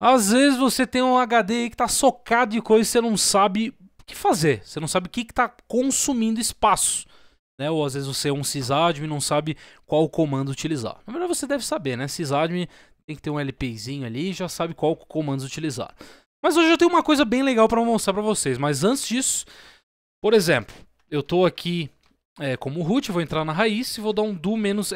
Às vezes você tem um HD aí que tá socado de coisa e você não sabe o que fazer. Você não sabe o que, que tá consumindo espaço. Né? Ou às vezes você é um sysadmin e não sabe qual comando utilizar. Na verdade você deve saber, né? Sysadmin tem que ter um LPzinho ali e já sabe qual comando utilizar. Mas hoje eu tenho uma coisa bem legal para mostrar para vocês. Mas antes disso, por exemplo, eu tô aqui é, como root, vou entrar na raiz e vou dar um do-sh,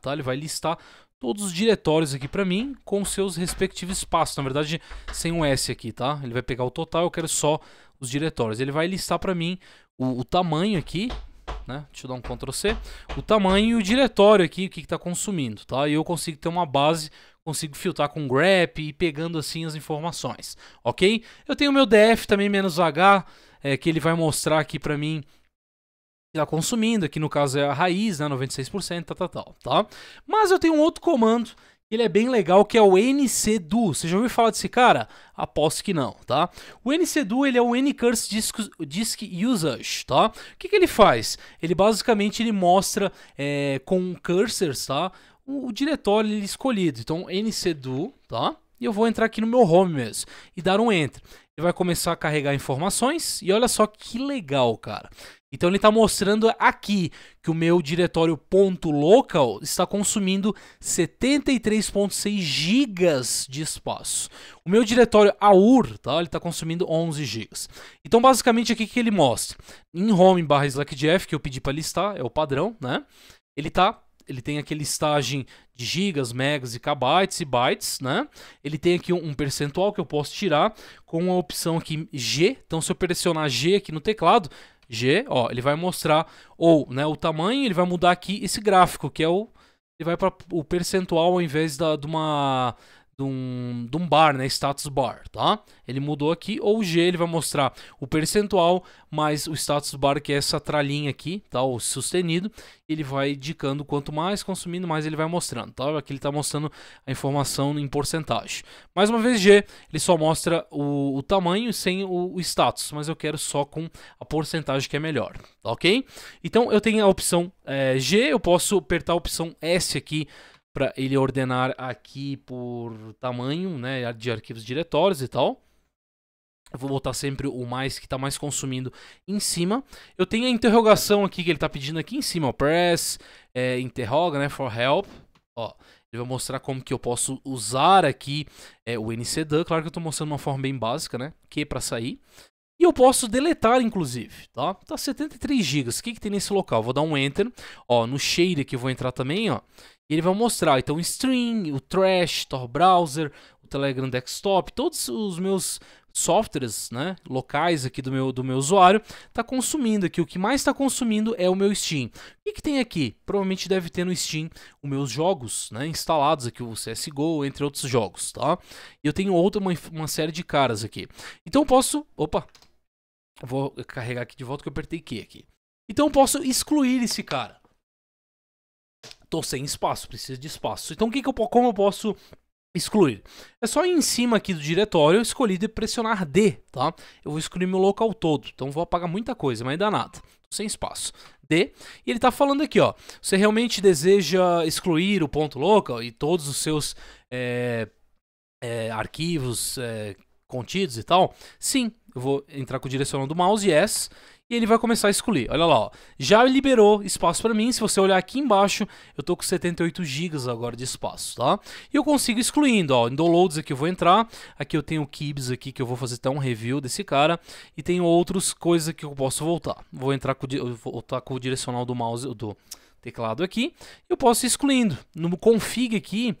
tá? Ele vai listar todos os diretórios aqui para mim com seus respectivos espaços Na verdade, sem um S aqui, tá? Ele vai pegar o total, eu quero só os diretórios. Ele vai listar para mim o, o, tamanho aqui, né? Deixa eu dar um Ctrl C. O tamanho e o diretório aqui, o que está consumindo, tá? E eu consigo ter uma base, consigo filtrar com grep e pegando assim as informações, ok? Eu tenho meu df também, menos h, é, que ele vai mostrar aqui para mim e consumindo, aqui no caso é a raiz, né, 96%, tal, tal, tal, tá? Mas eu tenho um outro comando ele é bem legal, que é o NCDo. Você já ouviu falar desse cara? Aposto que não, tá? O NCDo, ele é o Ncurse Disk, Disk Usage, tá? O que, que ele faz? Ele basicamente ele mostra é, com cursors, tá? O, o diretório é escolhido. Então, NCDo, tá? E eu vou entrar aqui no meu home mesmo e dar um enter. Ele vai começar a carregar informações e olha só que legal, cara. Então ele está mostrando aqui que o meu diretório ponto .local está consumindo 73.6 gigas de espaço. O meu diretório AUR, tá? Ele está consumindo 11 gigas. Então basicamente aqui que ele mostra, em home barra slackdf que eu pedi para listar, é o padrão, né? Ele está ele tem aquele staging de gigas, megas e kbytes e bytes, né? Ele tem aqui um percentual que eu posso tirar com a opção aqui G. Então, se eu pressionar G aqui no teclado, G, ó, ele vai mostrar ou, né, o tamanho, ele vai mudar aqui esse gráfico, que é o ele vai para o percentual ao invés da, de uma de um, de um bar, né? Status bar, tá? Ele mudou aqui, ou G, ele vai mostrar o percentual, mais o status bar, que é essa tralhinha aqui, tá? O sustenido, ele vai indicando quanto mais consumindo, mais ele vai mostrando, tá? Aqui ele tá mostrando a informação em porcentagem. Mais uma vez, G, ele só mostra o, o tamanho sem o, o status, mas eu quero só com a porcentagem que é melhor, tá ok? Então eu tenho a opção é, G, eu posso apertar a opção S aqui, para ele ordenar aqui por tamanho, né, de arquivos diretórios e tal. Eu vou botar sempre o mais que está mais consumindo em cima. Eu tenho a interrogação aqui que ele está pedindo aqui em cima, ó, press, é, interroga, né, for help, ó. Ele vai mostrar como que eu posso usar aqui é, o NCDAN. Claro que eu estou mostrando uma forma bem básica, né, que para sair. E eu posso deletar, inclusive, tá? Tá 73 GB. O que, que tem nesse local? Vou dar um Enter. Ó, no Shader aqui eu vou entrar também, ó. E ele vai mostrar, então, o Stream, o Trash, Tor Browser, o Telegram Desktop, todos os meus softwares, né, locais aqui do meu, do meu usuário, tá consumindo aqui. O que mais está consumindo é o meu Steam. O que, que, tem aqui? Provavelmente deve ter no Steam os meus jogos, né, instalados aqui, o CSGO, entre outros jogos, tá? E eu tenho outra, uma, uma série de caras aqui. Então eu posso... Opa, Vou carregar aqui de volta que eu apertei Q aqui. Então eu posso excluir esse cara. Tô sem espaço, preciso de espaço. Então que que eu, como eu posso excluir? É só ir em cima aqui do diretório, eu escolhi de pressionar D, tá? Eu vou excluir meu local todo, então vou apagar muita coisa, mas dá nada. Tô sem espaço. D, e ele tá falando aqui, ó, você realmente deseja excluir o ponto local e todos os seus... É, é, arquivos, é, contidos e tal, sim, eu vou entrar com o direcional do mouse, yes, e ele vai começar a escolher. Olha lá, ó. já liberou espaço para mim. Se você olhar aqui embaixo, eu tô com 78 GB agora de espaço, tá? E eu consigo excluindo, ó, em downloads aqui eu vou entrar, aqui eu tenho o Kibs aqui que eu vou fazer até um review desse cara e tem outras coisas que eu posso voltar. Vou entrar com o, voltar com o direcional do mouse do teclado aqui, eu posso ir excluindo. No config aqui,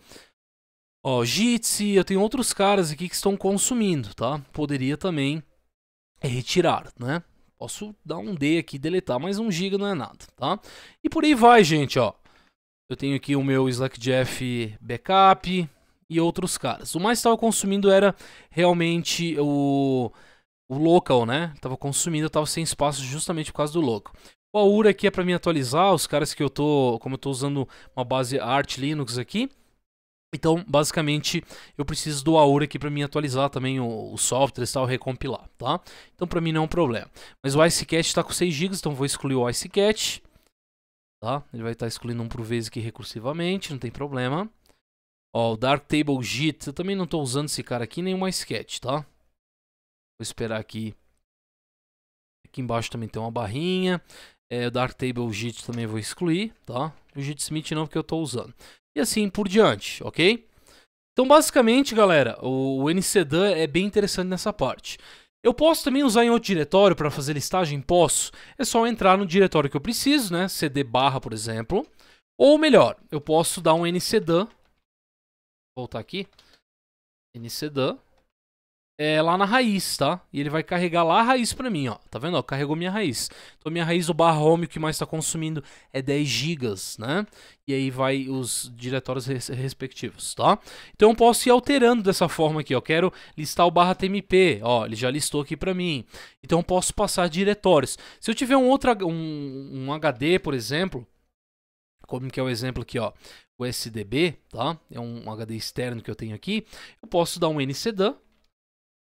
Ó, Jitsi, eu tenho outros caras aqui que estão consumindo, tá? Poderia também retirar, né? Posso dar um D aqui, deletar, mas um giga não é nada, tá? E por aí vai, gente, ó. Eu tenho aqui o meu Slackjeff backup e outros caras. O mais que estava consumindo era realmente o, o local, né? Tava consumindo, eu tava sem espaço justamente por causa do local. O Aura aqui é para me atualizar, os caras que eu tô, como eu tô usando uma base arch Linux aqui, então, basicamente, eu preciso do Aura aqui para mim atualizar também o software e tal, recompilar, tá? Então, para mim não é um problema. Mas o IceCat está com 6 GB, então vou excluir o IceCat, tá? Ele vai estar tá excluindo um por vez aqui recursivamente, não tem problema. Ó, o Darktable JIT, eu também não estou usando esse cara aqui, nem o IceCat, tá? Vou esperar aqui. Aqui embaixo também tem uma barrinha. É, o Darktable Jit também vou excluir, tá? O Jit Smith não, porque eu estou usando. E assim por diante, ok? Então, basicamente, galera, o, o NCDAN é bem interessante nessa parte. Eu posso também usar em outro diretório para fazer listagem? Posso. É só entrar no diretório que eu preciso, né? CD barra, por exemplo. Ou melhor, eu posso dar um NCDAN. Voltar aqui. NCDAN é, lá na raiz, tá? E ele vai carregar lá a raiz pra mim, ó. Tá vendo? Ó, carregou minha raiz. Então minha raiz, o barra home que mais tá consumindo é 10 gigas, né? E aí vai os diretórios res respectivos, tá? Então eu posso ir alterando dessa forma aqui, ó. Quero listar o barra TMP, ó. Ele já listou aqui pra mim. Então eu posso passar diretórios. Se eu tiver um outro, um, um HD, por exemplo... Como que é o exemplo aqui, ó. O SDB, tá? É um HD externo que eu tenho aqui. Eu posso dar um NCDAN,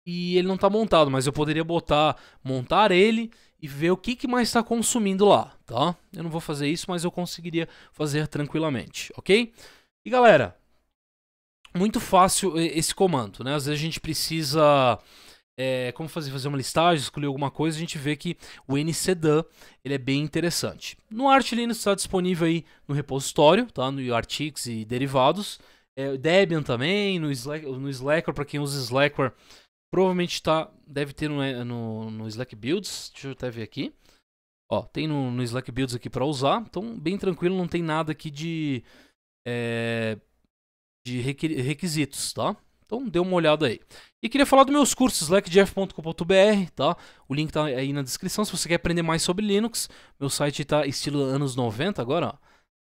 e ele não tá montado, mas eu poderia botar, montar ele e ver o que, que mais está consumindo lá, tá? Eu não vou fazer isso, mas eu conseguiria fazer tranquilamente, ok? E galera, muito fácil esse comando, né? Às vezes a gente precisa... É, como fazer, fazer uma listagem, escolher alguma coisa, a gente vê que o ncdan ele é bem interessante. No Arch Linux está disponível aí no repositório, tá? no Artix e derivados. É, Debian também, no, Slack, no Slackware, para quem usa Slackware, Provavelmente tá, deve ter no, é, no, no Slack Builds. Deixa eu até ver aqui. Ó, tem no, no Slack Builds aqui para usar. Então, bem tranquilo, não tem nada aqui de, é, de requisitos, tá? Então, dê uma olhada aí. E queria falar dos meus cursos, slackjeff.com.br, tá? O link tá aí na descrição se você quer aprender mais sobre Linux. Meu site tá estilo anos 90 agora, ó.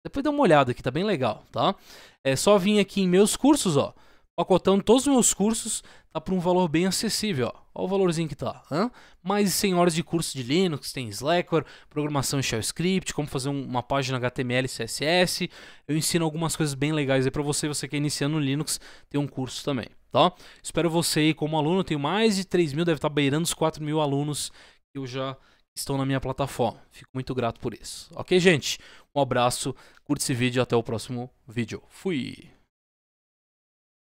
Depois dá uma olhada aqui, tá bem legal, tá? É só vir aqui em meus cursos, ó pacotando todos os meus cursos, tá por um valor bem acessível, ó. Olha o valorzinho que tá. hã Mais de 100 horas de curso de Linux, tem Slackware, programação em Shell Script, como fazer uma página HTML e CSS. Eu ensino algumas coisas bem legais aí para você, você que é iniciando no Linux, tem um curso também, tá? Espero você aí como aluno, tenho mais de 3 mil, deve estar tá beirando os 4 mil alunos que eu já estão na minha plataforma. Fico muito grato por isso. Ok, gente? Um abraço, curte esse vídeo e até o próximo vídeo. Fui!